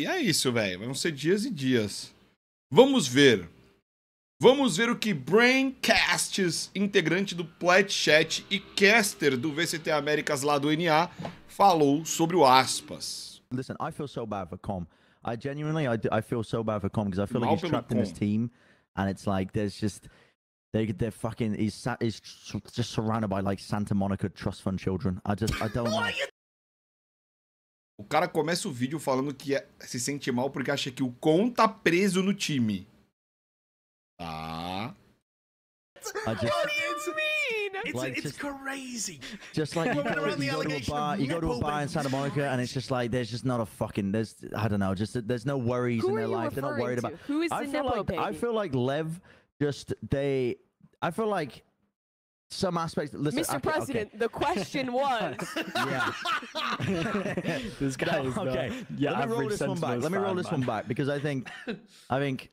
E é isso, velho. Vão ser dias e dias. Vamos ver. Vamos ver o que Braincasts, integrante do Chat e caster do VCT Américas lá do NA, falou sobre o aspas. Listen, I feel so bad for Com. I genuinely, I, I feel so bad for Com because I feel Mal like he's trapped Com. in his team, and it's like there's just they they're fucking he's, he's just surrounded by like Santa Monica trust fund children. I just I don't. O cara começa o vídeo falando que é, se sente mal porque acha que o Con tá preso no time. Tá. What do you mean? It's, like, it's just, crazy. Just like you go, you go to a bar, you go to a bar in Santa Monica, and it's just like there's just not a fucking there's I don't know, just there's no worries Who in their life. They're not worried to? about. Who is I the feel like, baby? I feel like Lev just they. I feel like some aspects. Listen, Mr. Okay, President, okay. the question was. this guy no, is okay. yeah, Let me roll this one back. Let me roll this man. one back because I think, I think,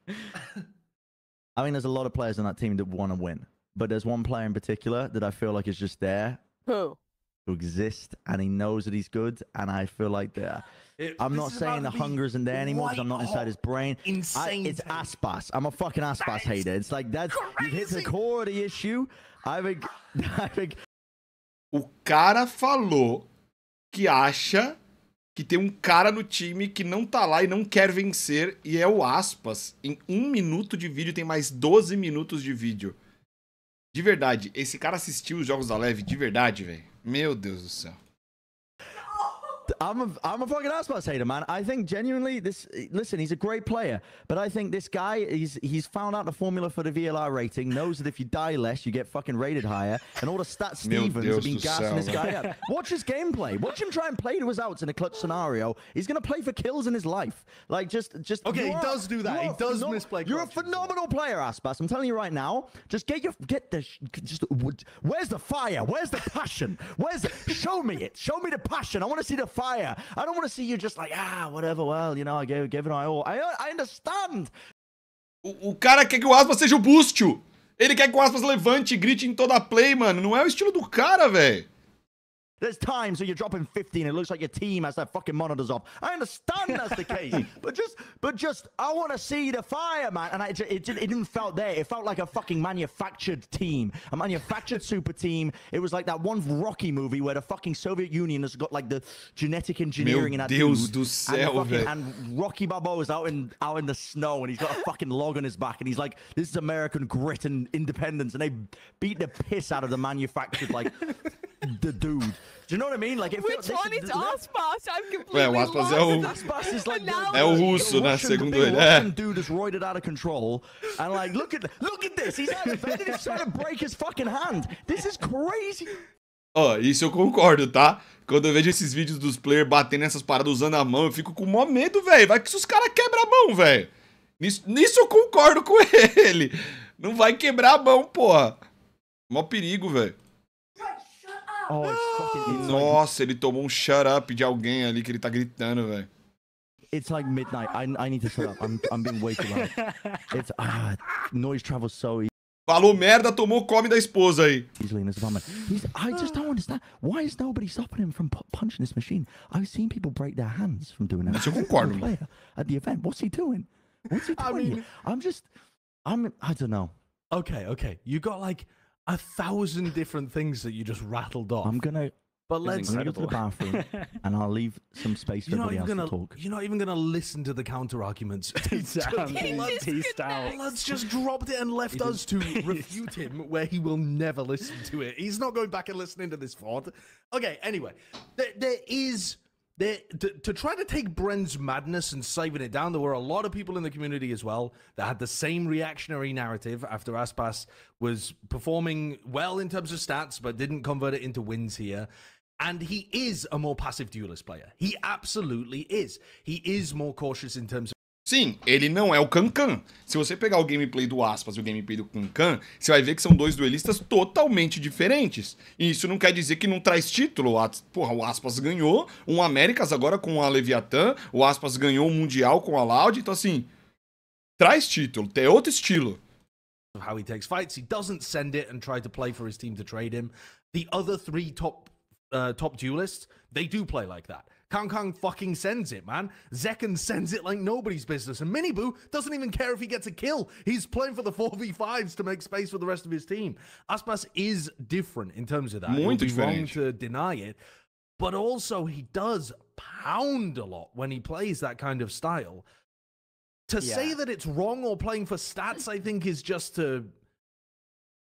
I mean, there's a lot of players on that team that want to win, but there's one player in particular that I feel like is just there. Who? to exist and he knows that he's good and I feel like that I'm not saying the hunger isn't there anymore because I'm not inside his brain. Insane I, it's Aspas. I'm a fucking Aspas hater. It's like that's crazy. you hit the core of the issue. I think, I think O cara falou que acha que tem um cara no time que não tá lá e não quer vencer e é o Aspas. Em um minuto de vídeo tem mais 12 minutos de vídeo. De verdade, esse cara assistiu os jogos da Leve de verdade, velho. Meu Deus do céu. I'm a, I'm a fucking Aspas hater, man. I think genuinely this. Listen, he's a great player, but I think this guy he's he's found out the formula for the VLR rating. Knows that if you die less, you get fucking rated higher. And all the stats Stevens have been gassing this guy up. Watch his gameplay. Watch him try and play to his outs in a clutch scenario. He's gonna play for kills in his life. Like just just. Okay, he does do that. He does misplay. You're a phenomenal player, Aspas. I'm telling you right now. Just get your get the just. Where's the fire? Where's the passion? Where's the, show me it? Show me the passion. I want to see the fire. I don't want to see you just like, ah, whatever, well, you know, I gave, gave it my all. I, I understand. O, o cara quer que o Aspas seja o bústio. Ele quer que o Aspas levante e grite em toda a play, mano. Não é o estilo do cara, velho. There's times so you're dropping 15. It looks like your team has their fucking monitors off. I understand that's the case, but just, but just, I want to see the fire, man. And I, it, it, it didn't felt there. It felt like a fucking manufactured team, a manufactured super team. It was like that one Rocky movie where the fucking Soviet Union has got like the genetic engineering and that do and, Rocky and Rocky out in out in the snow, and he's got a fucking log on his back, and he's like, "This is American grit and independence," and they beat the piss out of the manufactured like the dude. Do you know what I mean? Like, it Which one is Aspas? I'm completely é, é, o Aspas é o... Aspas like é o russo, né? Segundo ele, é. dude is roided out of control. And like, look at, look at this. He's trying to break his fucking hand. This is crazy. Ó, oh, isso eu concordo, tá? Quando eu vejo esses vídeos dos players batendo essas paradas usando a mão, eu fico com mó medo, velho. Vai que se os caras quebram a mão, velho. Nisso, nisso eu concordo com ele. Não vai quebrar a mão, porra. Mó perigo, velho. Oh, ah! Nossa, ele tomou um shut up de alguém ali que ele tá gritando, velho. It's like midnight. I, I need to shut up. I'm, I'm being way too loud. It's, ah, noise travels so easy. Falou merda, tomou come da esposa aí. Easily in He's, I just don't understand. Why is nobody stopping him from punching this machine? I've seen people break their hands from doing that. Isso eu concordo. Player at the event, what's he doing? What's he doing? I mean, I'm just, I'm, I don't know. Okay, okay. You got like a thousand different things that you just rattled off. I'm gonna. But let's go to the bathroom, and I'll leave some space for everybody else gonna, to talk. You're not even gonna listen to the counter arguments. Let's just dropped it and left he us to refute him, where he will never listen to it. He's not going back and listening to this pod. Okay. Anyway, there, there is they, to, to try to take Bren's madness and saving it down, there were a lot of people in the community as well that had the same reactionary narrative after Aspas was performing well in terms of stats, but didn't convert it into wins here. And he is a more passive duelist player. He absolutely is. He is more cautious in terms of Sim, ele não é o Kankan Se você pegar o gameplay do Aspas e o gameplay do Kankan você vai ver que são dois duelistas totalmente diferentes. E isso não quer dizer que não traz título. Porra, o Aspas ganhou um Américas agora com a Leviathan, o Aspas ganhou um Mundial com a Loud, então assim, traz título, tem é outro estilo. How he takes fights, he doesn't send it and try to play for his team to trade him. The other three top uh, top duelists, they do play like that. Kang Kang fucking sends it, man. Zekken sends it like nobody's business. And Miniboo doesn't even care if he gets a kill. He's playing for the 4v5s to make space for the rest of his team. Aspas is different in terms of that. It would be wrong to deny it. But also, he does pound a lot when he plays that kind of style. To yeah. say that it's wrong or playing for stats, I think, is just to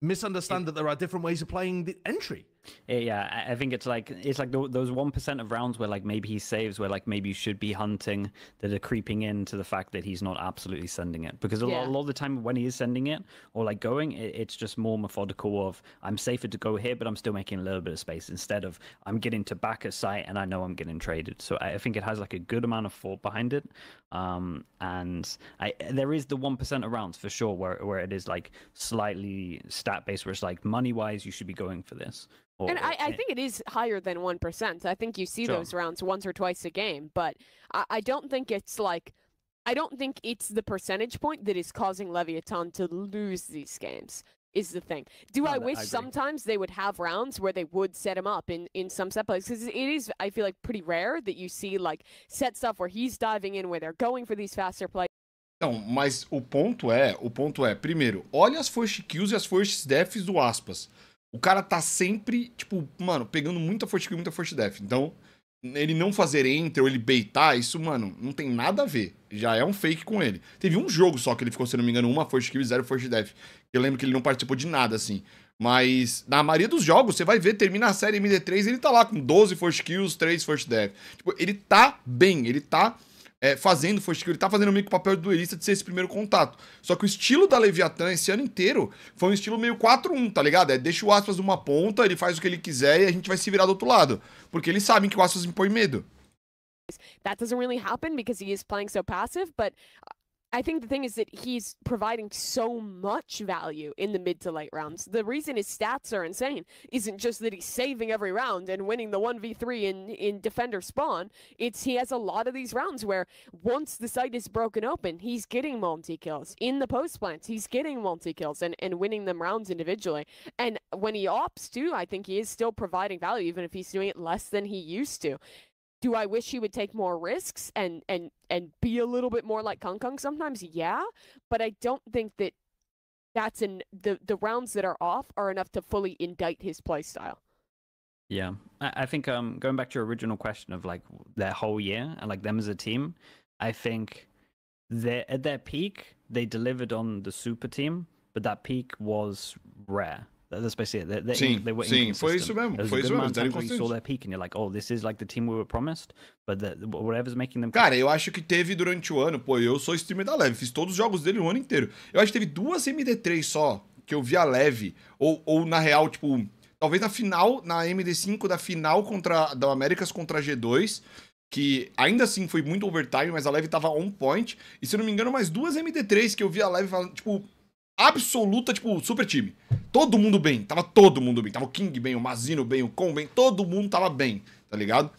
misunderstand it, that there are different ways of playing the entry. Yeah, I think it's like it's like those one percent of rounds where like maybe he saves, where like maybe you should be hunting that are creeping into the fact that he's not absolutely sending it because a, yeah. lot, a lot, of the time when he is sending it or like going, it, it's just more methodical of I'm safer to go here, but I'm still making a little bit of space instead of I'm getting to back a sight and I know I'm getting traded. So I, I think it has like a good amount of thought behind it, um, and I, there is the one percent of rounds for sure where where it is like slightly stat based, where it's like money wise you should be going for this. Or, and I, I, think it is higher than 1%. I think you see sure. those rounds once or twice a game, but I, I, don't think it's like, I don't think it's the percentage point that is causing Leviathan to lose these games, is the thing. Do no, I no, wish I sometimes they would have rounds where they would set him up in, in some set plays? Because it is, I feel like, pretty rare that you see like set stuff where he's diving in, where they're going for these faster plays. Não, mas o ponto é, o ponto é, primeiro, olha as first kills e as first deaths do Aspas. o cara tá sempre, tipo, mano, pegando muita force kill e muita force def. Então, ele não fazer enter ou ele beitar, isso, mano, não tem nada a ver. Já é um fake com ele. Teve um jogo só que ele ficou, se não me engano, uma force kill e zero force def. Eu lembro que ele não participou de nada, assim. Mas na maioria dos jogos, você vai ver, termina a série MD3, ele tá lá com 12 force kills, 3 force death. Tipo, ele tá bem, ele tá é, fazendo Force Kill, ele tá fazendo meio que o papel do duelista de ser esse primeiro contato. Só que o estilo da Leviatã esse ano inteiro foi um estilo meio 4-1, tá ligado? É deixa o Aspas numa ponta, ele faz o que ele quiser e a gente vai se virar do outro lado. Porque eles sabem que o Aspas impõe medo. That doesn't really happen because he is playing so passive, but I think the thing is that he's providing so much value in the mid to late rounds. The reason his stats are insane isn't just that he's saving every round and winning the 1v3 in, in defender spawn. It's he has a lot of these rounds where once the site is broken open, he's getting multi kills. In the post plants, he's getting multi kills and, and winning them rounds individually. And when he opts too, I think he is still providing value, even if he's doing it less than he used to do I wish he would take more risks and and and be a little bit more like Kung Kung sometimes? Yeah, but I don't think that that's in the the rounds that are off are enough to fully indict his play style. Yeah, I, I think um going back to your original question of like their whole year and like them as a team, I think they at their peak they delivered on the super team, but that peak was rare. that's basically it. They, sim, they sim, foi isso mesmo. Foi isso mesmo. Eles consistentes. Saw peak and you're like, oh, this is like the team we were promised, but the, whatever's making them. Cara, eu acho que teve durante o ano, pô, eu sou streamer da Leve, fiz todos os jogos dele o ano inteiro. Eu acho que teve duas MD3 só que eu vi a Leve, ou, ou na real, tipo, talvez na final, na MD5 da final contra da Américas contra G2, que ainda assim foi muito overtime, mas a Leve tava on point. E se eu não me engano, mais duas MD3 que eu vi a Leve falando, tipo, absoluta, tipo, super time. Todo mundo bem, tava todo mundo bem. Tava o King bem, o Mazino bem, o Con bem, todo mundo tava bem, tá ligado?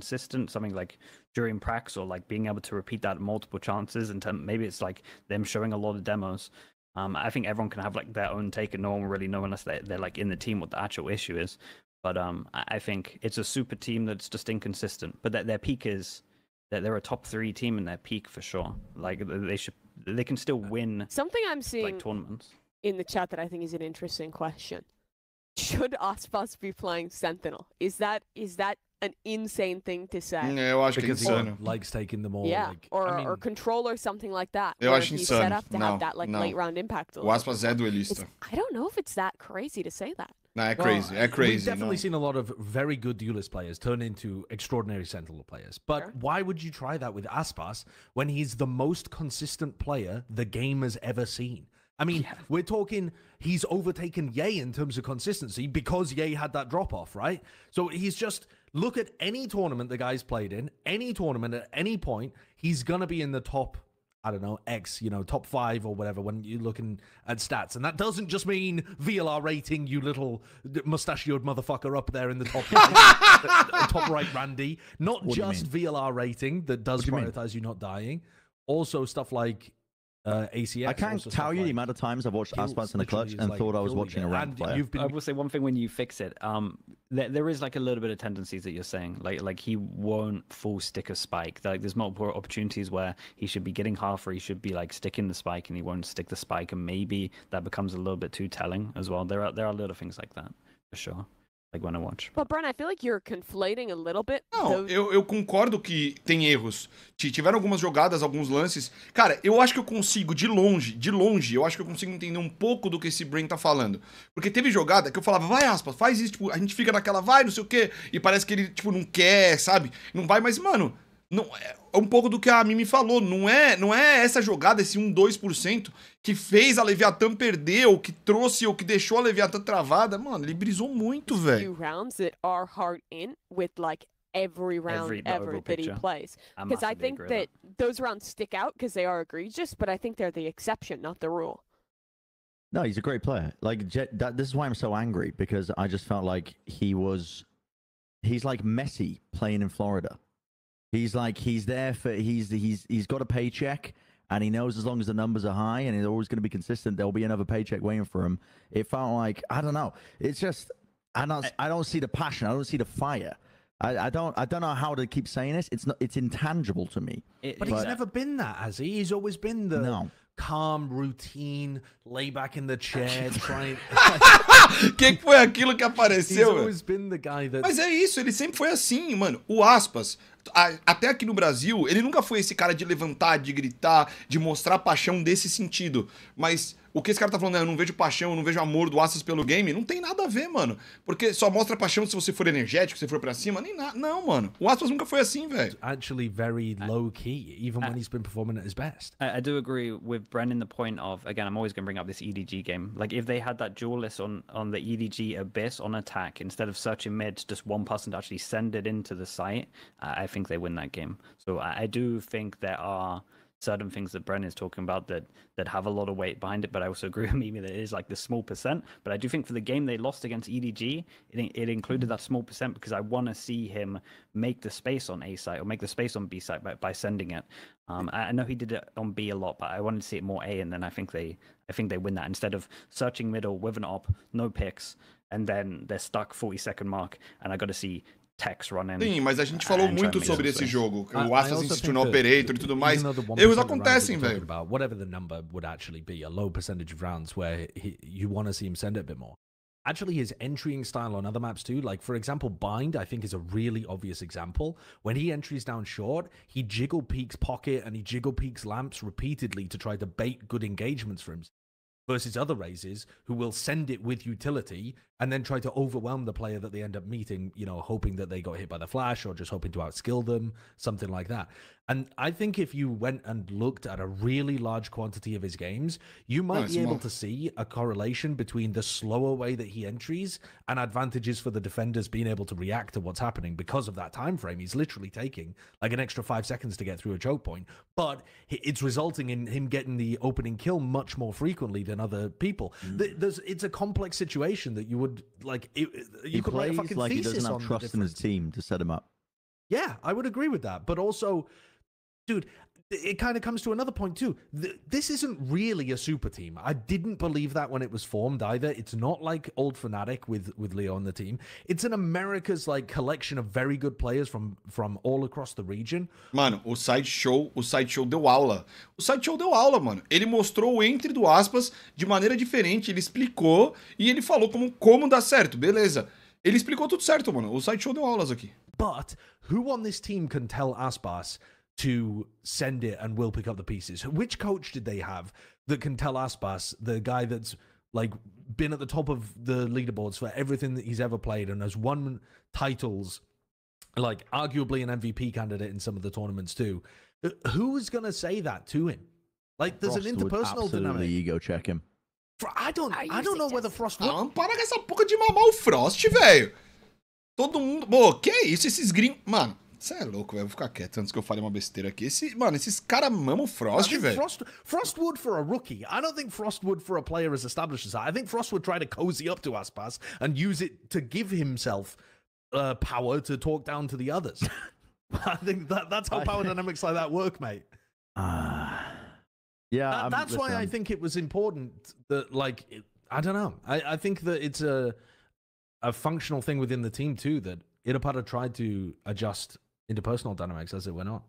Consistent, something like during pracs or like being able to repeat that multiple chances and maybe it's like them showing a lot of demos. Um, I think everyone can have like their own take and no one really know unless they, they're like in the team what the actual issue is. But um, I think it's a super team that's just inconsistent. But that their peak is that they're a top three team in their peak for sure. Like they should they can still win. Something I'm seeing like, tournaments in the chat that I think is an interesting question. Should Aspas be playing Sentinel? Is that is that an insane thing to say? Yeah, eu acho because que Likes taking them all. Yeah, like, or, I mean... or control or something like that. Eu acho insano. set up to no, have that like no. late round impact. O Aspas é duelista. It's, I don't know if it's that crazy to say that. Nah, crazy. crazy. We've definitely no. seen a lot of very good duelist players turn into extraordinary Sentinel players. But sure. why would you try that with Aspas when he's the most consistent player the game has ever seen? I mean, yeah. we're talking he's overtaken Ye in terms of consistency because Ye had that drop off, right? So he's just look at any tournament the guy's played in, any tournament at any point, he's gonna be in the top I don't know, X, you know, top five or whatever when you're looking at stats. And that doesn't just mean VLR rating, you little mustachioed motherfucker up there in the top right, top right Randy. Not what just VLR rating that does you prioritize you not dying. Also stuff like uh, I can't tell you like the amount of times I've watched Aspats in the Clutch and like thought I was watching a round player. Been... I will say one thing when you fix it. Um, there is like a little bit of tendencies that you're saying like like he won't full stick a spike like there's multiple opportunities where he should be getting half or he should be like sticking the spike and he won't stick the spike and maybe that becomes a little bit too telling as well there are there are little things like that for sure like when I watch. But Brian, I feel like you're conflating a little bit. Não, eu, eu concordo que tem erros. Tiveram algumas jogadas, alguns lances. Cara, eu acho que eu consigo, de longe, de longe, eu acho que eu consigo entender um pouco do que esse Brain tá falando. Porque teve jogada que eu falava, vai, aspas, faz isso, tipo, a gente fica naquela, vai, não sei o quê, e parece que ele, tipo, não quer, sabe? Não vai, mas, mano, não, é, é um pouco do que a Mimi falou. Não é, não é essa jogada, esse 1, 2% que fez a Leviathan perder, ou que trouxe, ou que deixou a Leviathan travada. Mano, ele brisou muito, velho. every round every ever that picture. he plays. Because I, I think that, that, those rounds stick out because they are egregious, but I think they're the exception, not the rule. No, he's a great player. Like Jet, that, this is why I'm so angry because I just felt like he was, he's like Messi playing in Florida. He's like he's there for he's he's he's got a paycheck and he knows as long as the numbers are high and he's always going to be consistent, there'll be another paycheck waiting for him. It felt like I don't know. It's just I don't I don't see the passion. I don't see the fire. I, I don't I don't know how to keep saying this. It's not it's intangible to me. It, but, but, he's never been that, has he? He's always been the no. calm routine, lay back in the chair, trying. que foi aquilo que apareceu? He's always been the guy that... Mas é isso, ele sempre foi assim, mano. O aspas até aqui no Brasil, ele nunca foi esse cara de levantar, de gritar, de mostrar paixão desse sentido. Mas o que esse cara tá falando, é, eu não vejo paixão, eu não vejo amor do Aspas pelo game, não tem nada a ver, mano. Porque só mostra paixão se você for energético, se você for pra cima, nem nada. Não, mano. O Aspas nunca foi assim, velho. Actually very low key, even I, when he's been performing at his best. I, I do agree with Brennan the point of again, I'm always gonna bring up this EDG game. Like if they had that dual list on on the EDG abyss on attack instead of searching mid, just one person to actually send it into the site, I think they win that game. So I, I do think there are certain things that Bren is talking about that that have a lot of weight behind it. But I also agree with Mimi that it is like the small percent. But I do think for the game they lost against EDG, it, it included that small percent because I want to see him make the space on A site or make the space on B site by, by sending it. Um, I, I know he did it on B a lot, but I wanted to see it more A, and then I think they I think they win that instead of searching middle with an op, no picks, and then they're stuck 40 second mark and i got to see Sim, mas a gente uh, falou muito sobre esse jogo, o Assassin's operator e tudo mais. Erros acontecem, velho. Whatever the number would actually be, a low percentage of rounds where he, you want to see him send it a bit more. Actually, his entrying style on other maps too, like for example, Bind, I think is a really obvious example. When he entries down short, he jiggle peaks pocket and he jiggle peaks lamps repeatedly to try to bait good engagements for him. versus other raises who will send it with utility and then try to overwhelm the player that they end up meeting, you know, hoping that they got hit by the flash or just hoping to outskill them, something like that. And I think if you went and looked at a really large quantity of his games, you might no, be able more... to see a correlation between the slower way that he entries and advantages for the defenders being able to react to what's happening because of that time frame. He's literally taking like an extra five seconds to get through a choke point, but it's resulting in him getting the opening kill much more frequently than other people. Mm. There's, it's a complex situation that you would would like it, you he plays write a fucking like thesis he doesn't have trust in his team to set him up. Yeah, I would agree with that. But also, dude, it kind of comes to another point too. This isn't really a super team. I didn't believe that when it was formed either. It's not like old Fnatic with with Leo on the team. It's an America's like collection of very good players from from all across the region. Mano, o site show, o site show deu aula. O site show deu aula, mano. Ele mostrou entre do aspas de maneira diferente, ele explicou e ele falou como como dá certo, beleza? Ele explicou tudo certo, mano. O site show deu aulas aqui. But who on this team can tell Aspas to send it and we'll pick up the pieces. Which coach did they have that can tell Aspas, the guy that's like been at the top of the leaderboards for everything that he's ever played and has won titles, like arguably an MVP candidate in some of the tournaments too. Who is going to say that to him? Like, there's Frost an interpersonal would dynamic. Ego check him. I don't, I, don't know whether Frost. Não, para com essa porca de mamar o Frost, velho. Todo mundo. Pô, que isso? Esses gringos. Mano, Você é louco, velho. Vou ficar quieto antes que eu fale uma besteira aqui. Esse, mano, esses caras mamam Frost, velho. Frost, Frostwood for a rookie. I don't think Frostwood for a player as established as that. I think Frostwood try to cozy up to Aspas and use it to give himself uh, power to talk down to the others. I think that, that's how power dynamics like that work, mate. Uh, yeah. That, that's listen. why I think it was important that, like, it, I don't know. I, I think that it's a, a functional thing within the team, too, that Irapata tried to adjust interpersonal dynamics as it went on.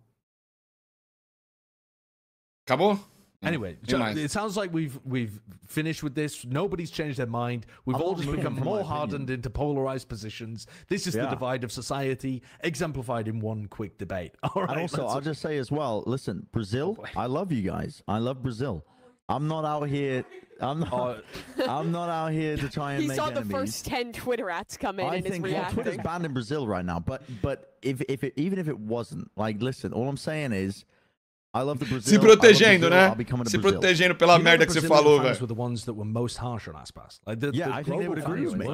Cabo? Mm. Anyway, it sounds like we've we've finished with this. Nobody's changed their mind. We've all just become more hardened into polarized positions. This is the divide of society, exemplified in one quick debate. All right. And also, I'll just say as well. Listen, Brazil. Oh, I love you guys. I love Brazil. I'm not out here I'm not. Oh. I'm not out here to try and. He make saw enemies. the first ten Twitter ads come in I and think is well, Twitter's banned in Brazil right now, but but if if it, even if it wasn't, like, listen, all I'm saying is. I love the Brazil. Se protegendo, né? Se protegendo pela you merda que você falou, velho. were the ones that were most harsh on Aspas. Like the, yeah, the I think they would agree with me.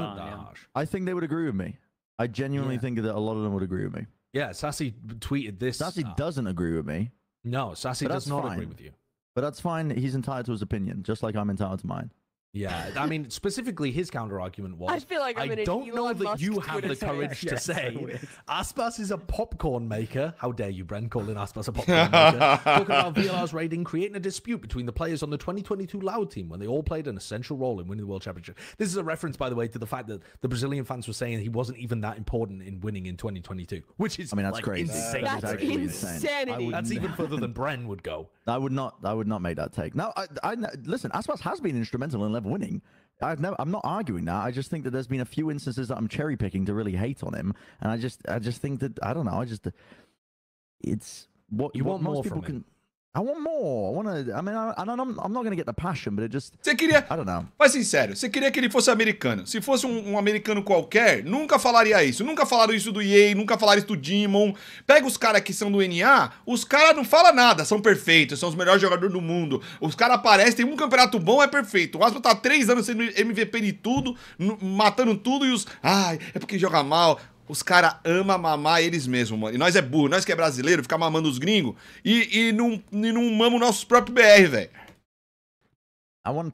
I think they would agree with me. I genuinely yeah. think that a lot of them would agree with me. Yeah, Sassy tweeted this. Sassy uh, doesn't agree with me. No, Sassy does not fine. agree with you. But that's fine. He's entitled to his opinion, just like I'm entitled to mine. Yeah, I mean, specifically, his counter argument was: I feel like I'm I do not know Musk that you have the courage to say Aspas is a popcorn maker. How dare you, Bren, calling Aspas a popcorn maker? Talking about VLR's raiding, creating a dispute between the players on the 2022 Loud team when they all played an essential role in winning the World Championship. This is a reference, by the way, to the fact that the Brazilian fans were saying he wasn't even that important in winning in 2022, which is I mean that's like, crazy. Insane. That's, that's insanity. Would, that's even further than Bren would go. I would not. I would not make that take. Now, I, I listen. Aspas has been instrumental in winning. I've never, I'm not arguing that. I just think that there's been a few instances that I'm cherry picking to really hate on him, and I just, I just think that I don't know. I just, it's what you what want most more people from can. Him. I want more. I want to. I mean, I, I don't, I'm, I'm not going to get the passion, but it just. Você queria. I don't know. Mas assim, sincero, você queria que ele fosse americano. Se fosse um, um, americano qualquer, nunca falaria isso. Nunca falaram isso do yay nunca falaram isso do Demon. Pega os caras que são do NA, os caras não falam nada, são perfeitos, são os melhores jogadores do mundo. Os caras aparecem, tem um campeonato bom, é perfeito. O Aspa tá três anos sendo MVP de tudo, matando tudo e os. Ai, é porque joga mal. Os caras amam mamar eles mesmos, mano. E nós é burro, nós que é brasileiro, ficar mamando os gringos e, e, não, e não mamamos nossos próprios BR, velho. I want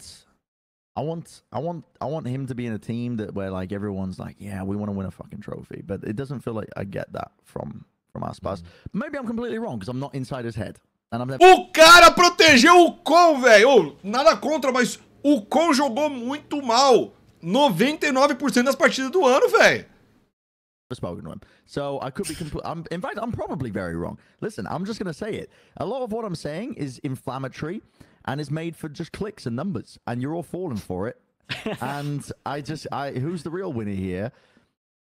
I want I want I want him to be in a team that where like everyone's like, yeah, we want to win a fucking trophy, but it doesn't feel like I get that from from Aspas. mm Maybe I'm completely wrong because I'm not inside his head. And I'm never... O cara protegeu o Con, velho. Nada contra, mas o Con jogou muito mal 99% das partidas do ano, velho. spoken to him. So I could be compl- I'm, in fact, I'm probably very wrong. Listen, I'm just going to say it. A lot of what I'm saying is inflammatory and is made for just clicks and numbers, and you're all falling for it. and I just, I who's the real winner here?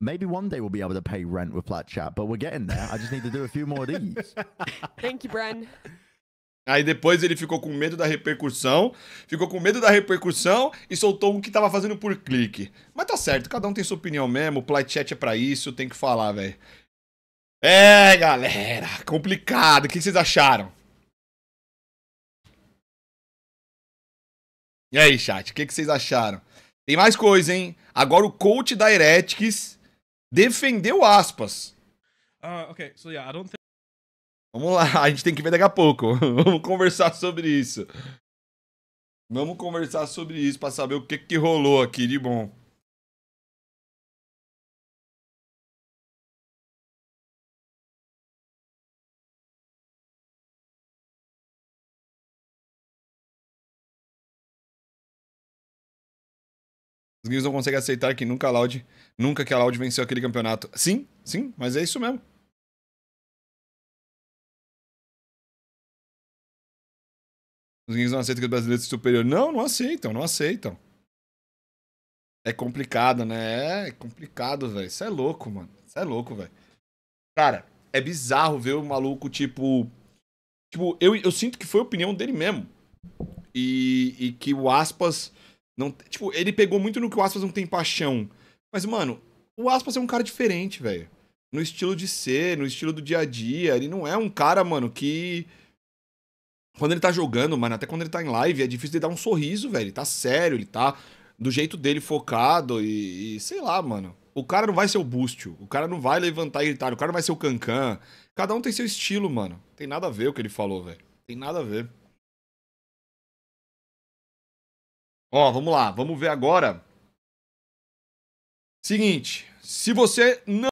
Maybe one day we'll be able to pay rent with Flat Chat, but we're getting there. I just need to do a few more of these. Thank you, Bren. Aí depois ele ficou com medo da repercussão, ficou com medo da repercussão e soltou um que tava fazendo por clique. Mas tá certo, cada um tem sua opinião mesmo, o Playchat é pra isso, tem que falar, velho. É, galera, complicado. O que vocês acharam? E aí, chat, o que vocês acharam? Tem mais coisa, hein? Agora o coach da Heretics defendeu aspas. Uh, okay, so yeah, I don't think Vamos lá, a gente tem que ver daqui a pouco. Vamos conversar sobre isso. Vamos conversar sobre isso para saber o que, que rolou aqui de bom. Os gringos não conseguem aceitar que nunca a Loud, nunca que a Loud venceu aquele campeonato. Sim, sim, mas é isso mesmo. Os gringos não aceitam que os brasileiros são superiores. Não, não aceitam, não aceitam. É complicado, né? É complicado, velho. Isso é louco, mano. Isso é louco, velho. Cara, é bizarro ver o maluco, tipo. Tipo, eu, eu sinto que foi a opinião dele mesmo. E, e que o aspas. Não, tipo, ele pegou muito no que o aspas não tem paixão. Mas, mano, o aspas é um cara diferente, velho. No estilo de ser, no estilo do dia a dia. Ele não é um cara, mano, que quando ele tá jogando, mano, até quando ele tá em live, é difícil de dar um sorriso, velho. Ele tá sério, ele tá do jeito dele focado e, e, sei lá, mano. O cara não vai ser o Bustio, o cara não vai levantar e gritar, o cara não vai ser o Cancan. Cada um tem seu estilo, mano. Tem nada a ver o que ele falou, velho. Tem nada a ver. Ó, vamos lá, vamos ver agora. Seguinte, se você não